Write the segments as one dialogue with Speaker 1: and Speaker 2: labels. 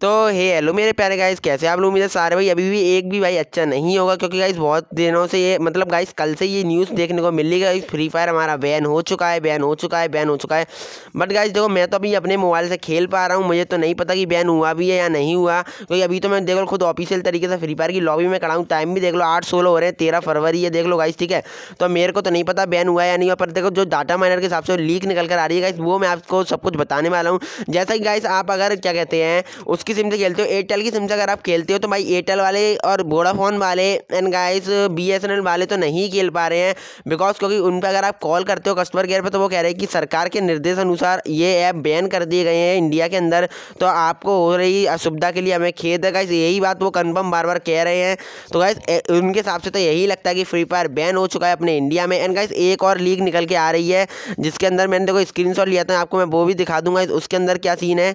Speaker 1: तो हे हेलो मेरे प्यारे गाइस कैसे आप लोग मेरे सारे भाई अभी भी एक भी भाई अच्छा नहीं होगा क्योंकि गाइस बहुत दिनों से ये मतलब गाइस कल से ये न्यूज़ देखने को मिली गई फ्री फायर हमारा बैन हो चुका है बैन हो चुका है बैन हो चुका है बट गाइस देखो मैं तो अभी अपने मोबाइल से खेल पा रहा हूँ मुझे तो नहीं पता कि बैन हुआ भी है या नहीं हुआ क्योंकि अभी तो मैं देख लो खुद ऑफिशियल तरीके से फ्री फायर की लॉबी में कराऊँ टाइम भी देख लो आठ सोलह हो रहे हैं तेरह फरवरी है देख लो गाइस ठीक है तो मेरे को तो नहीं पता बैन हुआ या नहीं हुआ पर देखो जो डाटा माइनर के हिसाब से लीक निकल कर आ रही है गाइस वो मैं आपको सब कुछ बताने वाला हूँ जैसा कि गाइस आप अगर क्या कहते हैं उस की सिम से खेलते हो एयरटेल की सिम से अगर आप खेलते हो तो भाई एयरटेल वाले और वोडाफोन वाले एंड गाइस बीएसएनएल वाले तो नहीं खेल पा रहे हैं बिकॉज क्योंकि उन पर अगर आप कॉल करते हो कस्टमर केयर पर तो वो कह रहे हैं कि सरकार के निर्देश अनुसार ये ऐप बैन कर दिए गए हैं इंडिया के अंदर तो आपको हो रही असुविधा के लिए हमें खेद है गाइस यही बात वो कन्फर्म बार बार कह रहे हैं तो गाइस उनके हिसाब से तो यही लगता है कि फ्री फायर बैन हो चुका है अपने इंडिया में एंड गाइस एक और लीग निकल के आ रही है जिसके अंदर मैंने देखो स्क्रीन लिया था आपको मैं वो भी दिखा दूंगा उसके अंदर क्या सीन है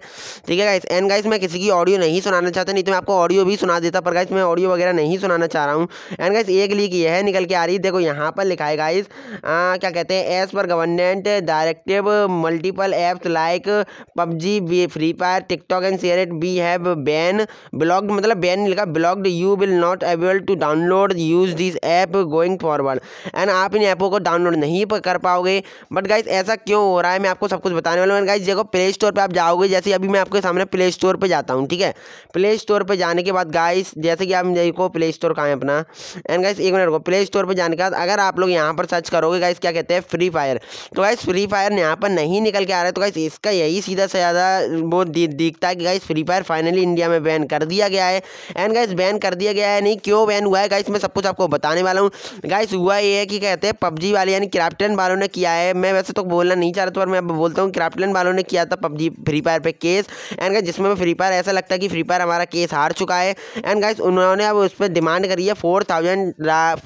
Speaker 1: ठीक है गाइस एंड गाइस मैं किसी की ऑडियो नहीं सुनाना चाहता नहीं तो मैं आपको ऑडियो भी सुना देता पर गाइस मैं ऑडियो वगैरह नहीं सुनाना चाह रहा हूँ एंड गाइस एक लीक यह है निकल के आ रही है देखो यहाँ पर लिखा है गाइस क्या कहते हैं as per government directive multiple apps like PUBG Free Fire TikTok and सीरेट बी हैव बैन ब्लॉक्ड मतलब बैन लिखा blocked you will not able to download use this app going forward and आप इन ऐपों को डाउनलोड नहीं कर पाओगे बट गाइस ऐसा क्यों हो रहा है मैं आपको सब कुछ बताने वाला हूँ गाइस देखो प्ले स्टोर पर आप जाओगे जैसे अभी मैं आपके सामने प्ले स्टोर पर जाता हूँ ठीक है प्ले स्टोर पर जाने के बाद गाइस जैसे कि आप देखो प्ले स्टोर कहाँ है अपना एंड गाइस एक मिनट को प्ले स्टोर पर जाने के बाद अगर आप लोग यहाँ पर सर्च करोगे गाइस क्या कहते हैं फ्री फायर तो गाइस फ्री फायर यहाँ पर नहीं निकल के आ रहा है तो गाइस इसका यही सीधा से ज़्यादा वो दिखता है कि guys Free Fire finally India में बैन कर दिया गया है एंड गाइस बैन कर दिया गया है नहीं क्यों बैन हुआ है गाइस मैं सब कुछ आपको बताने वाला हूँ गाइस हुआ ये है कि कहते हैं पबजी वाले यानी क्राफ्टन वालों ने किया है मैं वैसे तो बोलना नहीं चाह रहा था पर मैं बोलता हूँ क्राफ्टन वालों ने किया था पबजी फ्री फायर पर केस एंड गाइस जिसमें मैं फ्री फायर फायर ऐसा लगता है कि फ्री फायर हमारा केस हार चुका है एंड गाइस उन्होंने अब उस पर डिमांड करी है four thousand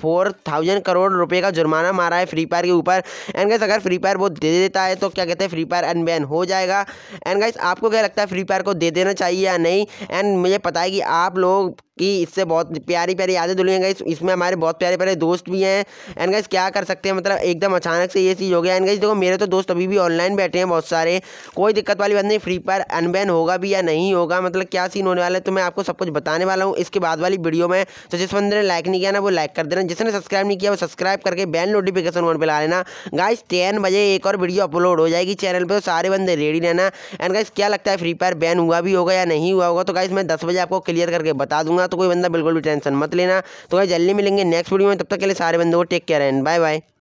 Speaker 1: four thousand crore रुपए का जुर्माना मारा है फ्री फायर के ऊपर एंड गाइस अगर फ्री फायर वो दे देता है तो क्या कहते हैं फ्री फायर अनबैन हो जाएगा एंड गाइस आपको क्या लगता है फ्री फायर को दे देना चाहिए या नहीं एंड मुझे पता है कि आप लोग कि इससे बहुत प्यारी प्यारी यादें जुड़ी हैं इसमें हमारे बहुत प्यारे प्यारे दोस्त भी हैं एंड गाइस क्या कर सकते हैं मतलब एकदम अचानक से ये चीज़ हो गया एंड गाइस देखो मेरे तो दोस्त अभी भी ऑनलाइन बैठे हैं बहुत सारे कोई दिक्कत वाली बात नहीं फ्री फायर अनबैन होगा भी या नहीं होगा मतलब क्या सीन होने वाला है तो मैं आपको सब कुछ बताने वाला हूँ इसके बाद वाली वीडियो में तो जिस बंदे ने लाइक नहीं किया ना वो लाइक कर देना जिसने सब्सक्राइब नहीं किया वो सब्सक्राइब करके बैन नोटिफिकेशन ऑन पर ला लेना गाइस टेन बजे एक और वीडियो अपलोड हो जाएगी चैनल पर तो सारे बंदे रेडी रहना एंड गाइस क्या लगता है फ्री फायर बैन हुआ भी होगा या नहीं हुआ होगा तो गाइस मैं दस बजे आपको क्लियर करके बता दूंगा दूंगा तो कोई बंदा बिल्कुल भी टेंशन मत लेना तो भाई जल्दी मिलेंगे नेक्स्ट वीडियो में तब तक के लिए सारे बंदों को take care and bye bye